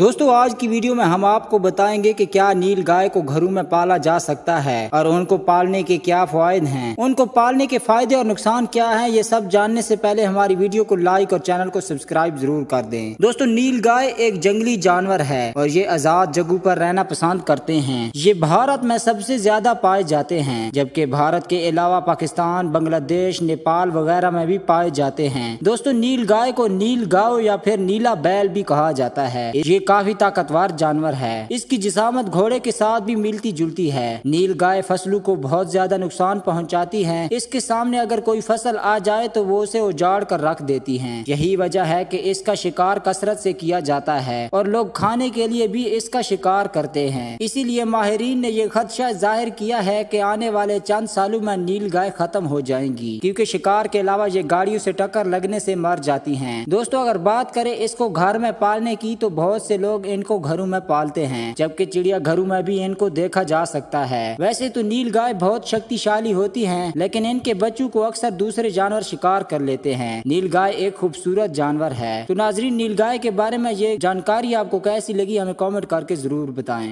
दोस्तों आज की वीडियो में हम आपको बताएंगे कि क्या नील गाय को घरों में पाला जा सकता है और उनको पालने के क्या फायदे हैं उनको पालने के फायदे और नुकसान क्या हैं ये सब जानने से पहले हमारी वीडियो को लाइक और चैनल को सब्सक्राइब जरूर कर दें दोस्तों नील गाय एक जंगली जानवर है और ये आजाद जगह पर रहना पसंद करते हैं ये भारत में सबसे ज्यादा पाए जाते हैं जबकि भारत के अलावा पाकिस्तान बांग्लादेश नेपाल वगैरह में भी पाए जाते हैं दोस्तों नील गाय को नील गाय या फिर नीला बैल भी कहा जाता है ये काफी ताकतवर जानवर है इसकी जिसामत घोड़े के साथ भी मिलती जुलती है नील गाय फसलों को बहुत ज्यादा नुकसान पहुंचाती है इसके सामने अगर कोई फसल आ जाए तो वो उसे उजाड़ कर रख देती है यही वजह है की इसका शिकार कसरत से किया जाता है और लोग खाने के लिए भी इसका शिकार करते हैं इसीलिए माहरीन ने यह खदशा जाहिर किया है की आने वाले चंद सालों में नील गाय खत्म हो जाएंगी क्यूँकी शिकार के अलावा ये गाड़ियों ऐसी टक्कर लगने ऐसी मर जाती है दोस्तों अगर बात करें इसको घर में पालने की तो बहुत से लोग इनको घरों में पालते हैं जबकि चिड़िया घरों में भी इनको देखा जा सकता है वैसे तो नील गाय बहुत शक्तिशाली होती है लेकिन इनके बच्चों को अक्सर दूसरे जानवर शिकार कर लेते हैं नील गाय एक खूबसूरत जानवर है तो नाजरीन नील गाय के बारे में ये जानकारी आपको कैसी लगी हमें कॉमेंट करके जरूर बताए